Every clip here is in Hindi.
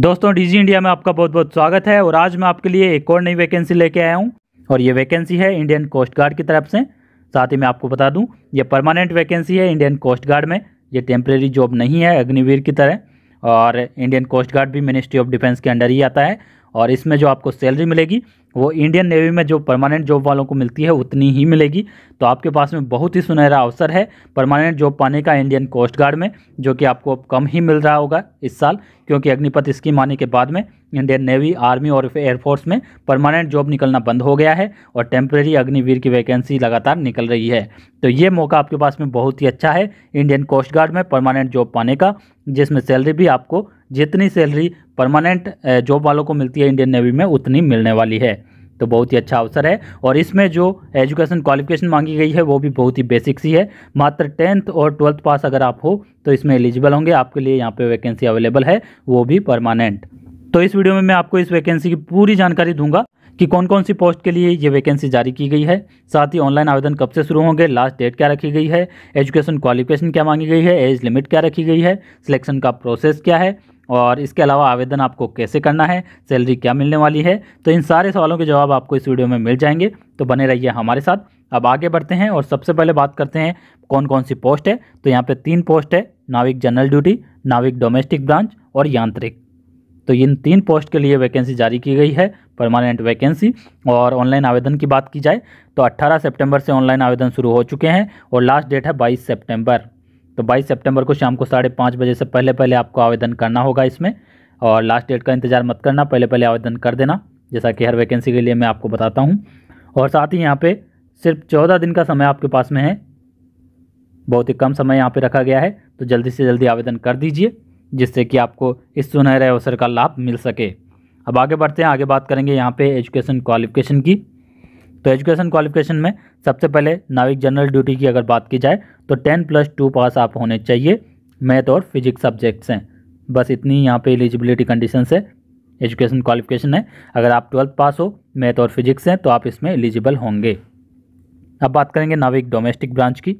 दोस्तों डीजी इंडिया में आपका बहुत बहुत स्वागत है और आज मैं आपके लिए एक और नई वैकेंसी लेके आया हूँ और ये वैकेंसी है इंडियन कोस्ट गार्ड की तरफ से साथ ही मैं आपको बता दूँ ये परमानेंट वैकेंसी है इंडियन कोस्ट गार्ड में ये टेम्प्रेरी जॉब नहीं है अग्निवीर की तरह और इंडियन कोस्ट गार्ड भी मिनिस्ट्री ऑफ डिफेंस के अंडर ही आता है और इसमें जो आपको सैलरी मिलेगी वो इंडियन नेवी में जो परमानेंट जॉब वालों को मिलती है उतनी ही मिलेगी तो आपके पास में बहुत ही सुनहरा अवसर है परमानेंट जॉब पाने का इंडियन कोस्ट गार्ड में जो कि आपको कम ही मिल रहा होगा इस साल क्योंकि अग्निपथ स्कीम आने के बाद में इंडियन नेवी आर्मी और एयरफोर्स में परमानेंट जॉब निकलना बंद हो गया है और टेम्प्रेरी अग्निवीर की वैकेंसी लगातार निकल रही है तो ये मौका आपके पास में बहुत ही अच्छा है इंडियन कोस्ट गार्ड में परमानेंट जॉब पाने का जिसमें सैलरी भी आपको जितनी सैलरी परमानेंट जॉब वालों को मिलती है इंडियन नेवी में उतनी मिलने वाली है तो बहुत ही अच्छा अवसर है और इसमें जो एजुकेशन क्वालिफिकेशन मांगी गई है वो भी बहुत ही बेसिक सी है मात्र टेंथ और ट्वेल्थ पास अगर आप हो तो इसमें एलिजिबल होंगे आपके लिए यहाँ पे वैकेंसी अवेलेबल है वो भी परमानेंट तो इस वीडियो में मैं आपको इस वैकेंसी की पूरी जानकारी दूंगा कि कौन कौन सी पोस्ट के लिए ये वैकेंसी जारी की गई है साथ ही ऑनलाइन आवेदन कब से शुरू होंगे लास्ट डेट क्या रखी गई है एजुकेशन क्वालिफिकेशन क्या मांगी गई है एज लिमिट क्या रखी गई है सिलेक्शन का प्रोसेस क्या है और इसके अलावा आवेदन आपको कैसे करना है सैलरी क्या मिलने वाली है तो इन सारे सवालों के जवाब आपको इस वीडियो में मिल जाएंगे तो बने रहिए हमारे साथ अब आगे बढ़ते हैं और सबसे पहले बात करते हैं कौन कौन सी पोस्ट है तो यहाँ पे तीन पोस्ट है नाविक जनरल ड्यूटी नाविक डोमेस्टिक ब्रांच और यांत्रिक तो इन तीन पोस्ट के लिए वैकेंसी जारी की गई है परमानेंट वैकेंसी और ऑनलाइन आवेदन की बात की जाए तो 18 सितंबर से ऑनलाइन आवेदन शुरू हो चुके हैं और लास्ट डेट है 22 सितंबर तो 22 सितंबर को शाम को साढ़े पाँच बजे से पहले पहले आपको आवेदन करना होगा इसमें और लास्ट डेट का इंतजार मत करना पहले पहले आवेदन कर देना जैसा कि हर वैकेंसी के लिए मैं आपको बताता हूँ और साथ ही यहाँ पर सिर्फ चौदह दिन का समय आपके पास में है बहुत ही कम समय यहाँ पर रखा गया है तो जल्दी से जल्दी आवेदन कर दीजिए जिससे कि आपको इस सुनहरे अवसर का लाभ मिल सके अब आगे बढ़ते हैं आगे बात करेंगे यहाँ पे एजुकेशन क्वालिफिकेशन की तो एजुकेशन क्वालिफिकेशन में सबसे पहले नाविक जनरल ड्यूटी की अगर बात की जाए तो टेन प्लस टू पास आप होने चाहिए मैथ और फिजिक्स सब्जेक्ट्स हैं बस इतनी यहाँ पे एलिजिबिलिटी कंडीशन है एजुकेशन क्वालिफिकेशन है अगर आप ट्वेल्थ पास हो मैथ और फिजिक्स हैं तो आप इसमें एलिजिबल होंगे अब बात करेंगे नाविक डोमेस्टिक ब्रांच की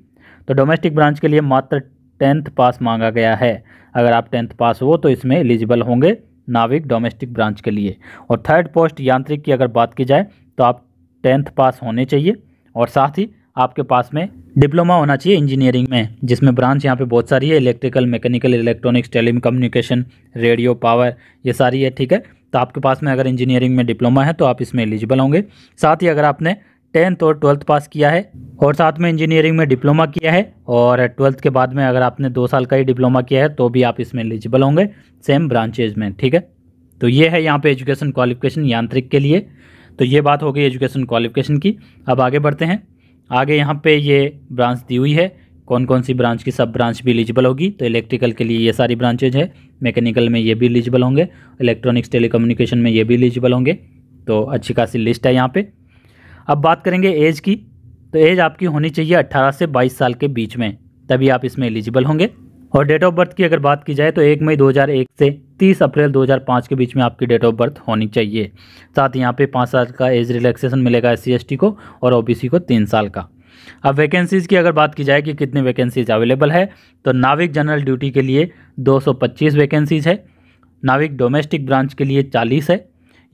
तो डोमेस्टिक ब्रांच के लिए मात्र टेंथ पास मांगा गया है अगर आप टेंथ पास हो तो इसमें एलिजिबल होंगे नाविक डोमेस्टिक ब्रांच के लिए और थर्ड पोस्ट यांत्रिक की अगर बात की जाए तो आप टेंथ पास होने चाहिए और साथ ही आपके पास में डिप्लोमा होना चाहिए इंजीनियरिंग में जिसमें ब्रांच यहाँ पे बहुत सारी है electrical mechanical electronics telecommunication radio power ये सारी है ठीक है तो आपके पास में अगर इंजीनियरिंग में डिप्लोमा है तो आप इसमें एलिजिबल होंगे साथ ही अगर आपने टेंथ और ट्वेल्थ पास किया है और साथ में इंजीनियरिंग में डिप्लोमा किया है और ट्वेल्थ के बाद में अगर आपने दो साल का ही डिप्लोमा किया है तो भी आप इसमें एलिजिबल होंगे सेम ब्रांचेज में ठीक है तो ये है यहाँ पे एजुकेशन क्वालिफिकेशन यांत्रिक के लिए तो ये बात हो गई एजुकेशन क्वालिफिकेशन की अब आगे बढ़ते हैं आगे यहाँ पर ये ब्रांच दी हुई है कौन कौन सी ब्रांच की सब ब्रांच भी एलिजिबल होगी तो इलेक्ट्रिकल के लिए ये सारी ब्रांचेज है मैकेनिकल में ये भी एलिजिबल होंगे इलेक्ट्रॉनिक्स टेलीकम्युनिकेशन में ये भी एलिजिबल होंगे तो अच्छी खासी लिस्ट है यहाँ पर अब बात करेंगे एज की तो एज आपकी होनी चाहिए 18 से 22 साल के बीच में तभी आप इसमें एलिजिबल होंगे और डेट ऑफ बर्थ की अगर बात की जाए तो 1 मई 2001 से 30 अप्रैल 2005 के बीच में आपकी डेट ऑफ बर्थ होनी चाहिए साथ ही यहाँ पे पाँच साल का एज रिलैक्सेशन मिलेगा एस सी को और ओ को तीन साल का अब वैकेंसीज़ की अगर बात की जाए कि कितनी वैकेंसीज अवेलेबल है तो नाविक जनरल ड्यूटी के लिए 225 वैकेंसीज़ है नाविक डोमेस्टिक ब्रांच के लिए चालीस है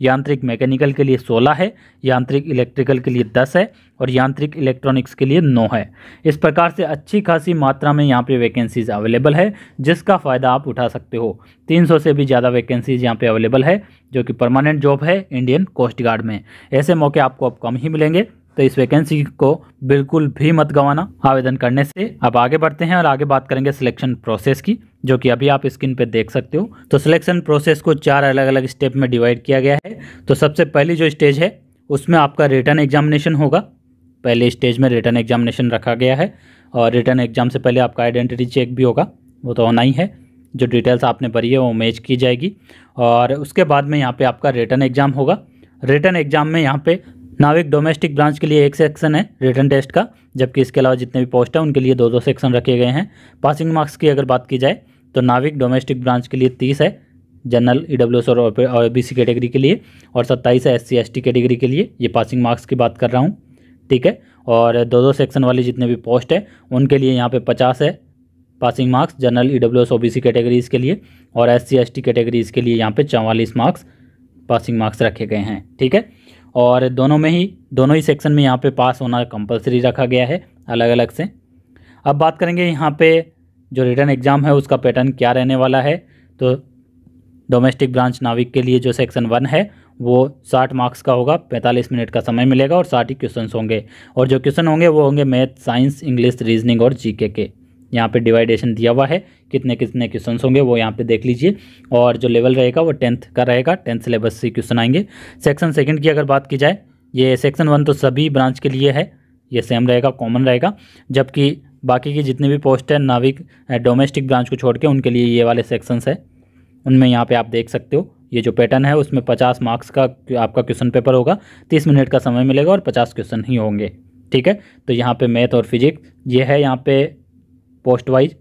यांत्रिक मैकेनिकल के लिए सोलह है यांत्रिक इलेक्ट्रिकल के लिए दस है और यांत्रिक इलेक्ट्रॉनिक्स के लिए नौ है इस प्रकार से अच्छी खासी मात्रा में यहाँ पे वैकेंसीज़ अवेलेबल है जिसका फ़ायदा आप उठा सकते हो 300 से भी ज़्यादा वैकेंसीज़ यहाँ पे अवेलेबल है जो कि परमानेंट जॉब है इंडियन कोस्ट गार्ड में ऐसे मौके आपको अब कम ही मिलेंगे तो इस वैकेंसी को बिल्कुल भी मत गंवाना आवेदन करने से अब आगे बढ़ते हैं और आगे बात करेंगे सिलेक्शन प्रोसेस की जो कि अभी आप स्क्रीन पे देख सकते हो तो सिलेक्शन प्रोसेस को चार अलग अलग स्टेप में डिवाइड किया गया है तो सबसे पहली जो स्टेज है उसमें आपका रिटर्न एग्जामिनेशन होगा पहले स्टेज में रिटर्न एग्जामिनेशन रखा गया है और रिटर्न एग्जाम से पहले आपका आइडेंटिटी चेक भी होगा वो तो होना ही है जो डिटेल्स आपने भरी है वो मैच की जाएगी और उसके बाद में यहाँ पे आपका रिटर्न एग्ज़ाम होगा रिटर्न एग्ज़ाम में यहाँ पे नाव एक डोमेस्टिक ब्रांच के लिए एक सेक्शन है रिटर्न टेस्ट का जबकि इसके अलावा जितने भी पोस्ट हैं उनके लिए दो दो सेक्शन रखे गए हैं पासिंग मार्क्स की अगर बात की जाए तो नाविक डोमेस्टिक ब्रांच के लिए तीस है जनरल ई डब्ल्यू एस और बी सी कैटेगरी के लिए और सत्ताईस है S C S T category के लिए ये पासिंग मार्क्स की बात कर रहा हूँ ठीक है और दो दो सेक्शन वाले जितने भी पोस्ट हैं उनके लिए यहाँ पे पचास है passing marks general E W S O B C categories के लिए और S C S T categories के लिए यहाँ पे चवालीस मार्क्स पासिंग मार्क्स रखे गए हैं ठीक है और दोनों में ही दोनों ही सेक्शन में यहाँ पे पास होना कंपलसरी रखा गया है अलग अलग से अब बात करेंगे यहाँ पे जो रिटर्न एग्ज़ाम है उसका पैटर्न क्या रहने वाला है तो डोमेस्टिक ब्रांच नाविक के लिए जो सेक्शन वन है वो साठ मार्क्स का होगा पैंतालीस मिनट का समय मिलेगा और साठ ही क्वेश्चन होंगे और जो क्वेश्चन होंगे वो होंगे मैथ साइंस इंग्लिश रीजनिंग और जी के यहाँ पे डिवाइडेशन दिया हुआ है कितने कितने क्वेश्चन होंगे वो यहाँ पे देख लीजिए और जो लेवल रहेगा वो टेंथ का रहेगा टेंथ सिलेबस से क्वेश्चन आएंगे सेक्शन सेकंड की अगर बात की जाए ये सेक्शन वन तो सभी ब्रांच के लिए है ये सेम रहेगा कॉमन रहेगा जबकि बाकी की जितने भी पोस्ट है नाविक डोमेस्टिक ब्रांच को छोड़ के उनके लिए ये वाले सेक्शंस है उनमें यहाँ पर आप देख सकते हो ये जो पैटर्न है उसमें पचास मार्क्स का आपका क्वेश्चन पेपर होगा तीस मिनट का समय मिलेगा और पचास क्वेश्चन ही होंगे ठीक है तो यहाँ पे मैथ और फिजिक्स ये है यहाँ पे पोस्ट वाइज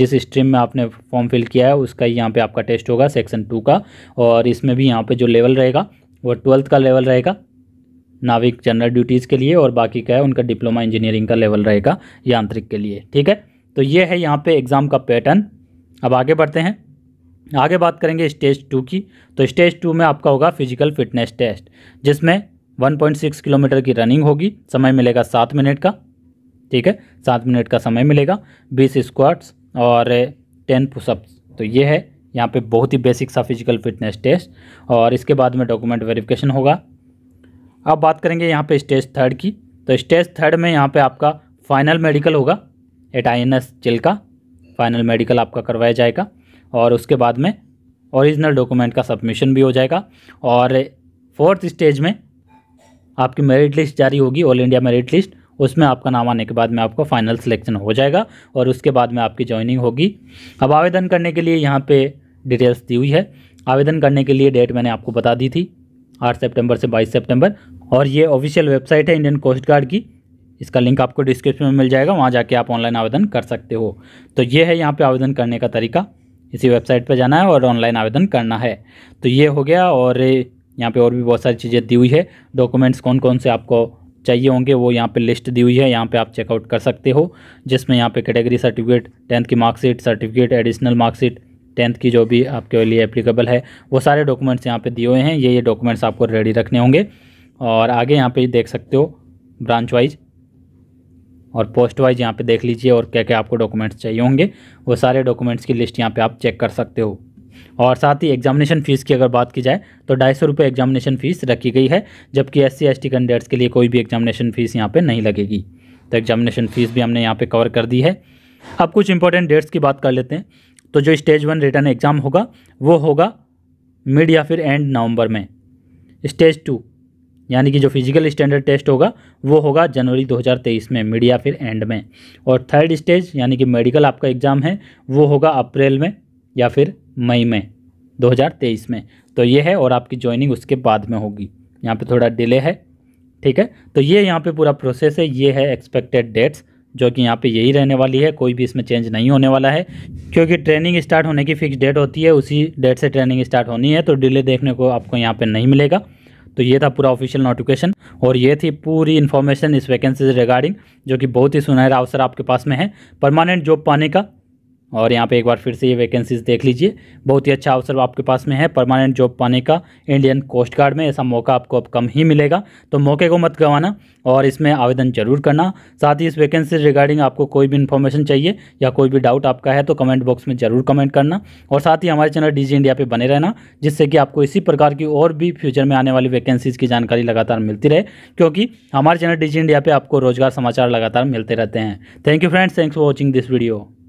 जिस स्ट्रीम में आपने फॉर्म फिल किया है उसका यहाँ पे आपका टेस्ट होगा सेक्शन टू का और इसमें भी यहाँ पे जो लेवल रहेगा वो ट्वेल्थ का लेवल रहेगा नाविक जनरल ड्यूटीज़ के लिए और बाकी का है उनका डिप्लोमा इंजीनियरिंग का लेवल रहेगा यांत्रिक के लिए ठीक है तो ये है यहाँ पर एग्ज़ाम का पैटर्न अब आगे बढ़ते हैं आगे बात करेंगे स्टेज टू की तो स्टेज टू में आपका होगा फिजिकल फिटनेस टेस्ट जिसमें 1.6 किलोमीटर की रनिंग होगी समय मिलेगा सात मिनट का ठीक है सात मिनट का समय मिलेगा बीस स्क्वाट्स और टेन पुशअप्स तो ये है यहाँ पे बहुत ही बेसिक सा फिजिकल फिटनेस टेस्ट और इसके बाद में डॉक्यूमेंट वेरिफिकेशन होगा अब बात करेंगे यहाँ पे स्टेज थर्ड की तो स्टेज थर्ड में यहाँ पे आपका फाइनल मेडिकल होगा एट आई एन एस का फाइनल मेडिकल आपका करवाया जाएगा और उसके बाद में ओरिजिनल डॉक्यूमेंट का सबमिशन भी हो जाएगा और फोर्थ स्टेज में आपकी मेरिट लिस्ट जारी होगी ऑल इंडिया मेरिट लिस्ट उसमें आपका नाम आने के बाद में आपका फाइनल सिलेक्शन हो जाएगा और उसके बाद में आपकी ज्वाइनिंग होगी अब आवेदन करने के लिए यहाँ पे डिटेल्स दी हुई है आवेदन करने के लिए डेट मैंने आपको बता दी थी आठ सेप्टेम्बर से बाईस सेप्टेम्बर और ये ऑफिशियल वेबसाइट है इंडियन कोस्ट गार्ड की इसका लिंक आपको डिस्क्रिप्शन में मिल जाएगा वहाँ जाके आप ऑनलाइन आवेदन कर सकते हो तो ये है यहाँ पे आवेदन करने का तरीका इसी वेबसाइट पे जाना है और ऑनलाइन आवेदन करना है तो ये हो गया और यहाँ पे और भी बहुत सारी चीज़ें दी हुई है डॉक्यूमेंट्स कौन कौन से आपको चाहिए होंगे वो यहाँ पे लिस्ट दी हुई है यहाँ पे आप चेकआउट कर सकते हो जिसमें यहाँ पे कैटेगरी सर्टिफिकेट टेंथ की marksheet certificate additional marksheet tenth की जो भी आपके लिए एप्लीकेबल है वो सारे डॉक्यूमेंट्स यहाँ पे दिए हुए हैं ये ये डॉक्यूमेंट्स आपको रेडी रखने होंगे और आगे यहाँ पे देख सकते हो ब्रांच वाइज और पोस्ट वाइज यहाँ पे देख लीजिए और क्या क्या आपको डॉक्यूमेंट्स चाहिए होंगे वो सारे डॉक्यूमेंट्स की लिस्ट यहाँ पे आप चेक कर सकते हो और साथ ही एग्जामिनेशन फ़ीस की अगर बात की जाए तो ढाई सौ रुपये एग्जामिनेशन फ़ीस रखी गई है जबकि S C S T candidates के लिए कोई भी एग्जामिनेशन फ़ीस यहाँ पर नहीं लगेगी तो एग्जामिनेशन फ़ीस भी हमने यहाँ पर कवर कर दी है अब कुछ इंपॉर्टेंट डेट्स की बात कर लेते हैं तो जो स्टेज वन रिटर्न एग्ज़ाम होगा वो होगा मिड या फिर एंड नवंबर में स्टेज टू यानी कि जो फिजिकल स्टैंडर्ड टेस्ट होगा वो होगा जनवरी 2023 में मिड या फिर एंड में और थर्ड स्टेज यानी कि मेडिकल आपका एग्ज़ाम है वो होगा अप्रैल में या फिर मई में 2023 में तो ये है और आपकी ज्वाइनिंग उसके बाद में होगी यहाँ पे थोड़ा डिले है ठीक है तो ये यहाँ पे पूरा प्रोसेस है ये है एक्सपेक्टेड डेट्स जो कि यहाँ पे यही रहने वाली है कोई भी इसमें चेंज नहीं होने वाला है क्योंकि ट्रेनिंग स्टार्ट होने की फिक्स डेट होती है उसी डेट से ट्रेनिंग स्टार्ट होनी है तो डिले देखने को आपको यहाँ पर नहीं मिलेगा तो ये था पूरा ऑफिशियल नोटिफिकेशन और ये थी पूरी इन्फॉर्मेशन इस वैकेंसी से रिगार्डिंग जो कि बहुत ही सुनहरा अवसर आपके पास में है परमानेंट जॉब पाने का और यहाँ पे एक बार फिर से ये वैकेंसीज देख लीजिए बहुत ही अच्छा अवसर आपके पास में है परमानेंट जॉब पाने का इंडियन कोस्ट गार्ड में ऐसा मौका आपको अब कम ही मिलेगा तो मौके को मत गंवाना और इसमें आवेदन जरूर करना साथ ही इस वैकेंसी रिगार्डिंग आपको कोई भी इन्फॉर्मेशन चाहिए या कोई भी डाउट आपका है तो कमेंट बॉक्स में ज़रूर कमेंट करना और साथ ही हमारे चैनल डी इंडिया पर बने रहना जिससे कि आपको इसी प्रकार की और भी फ्यूचर में आने वाली वैकेंसीज़ की जानकारी लगातार मिलती रहे क्योंकि हमारे चैनल डी इंडिया पर आपको रोजगार समाचार लगातार मिलते रहते हैं thank you friends thanks for watching this video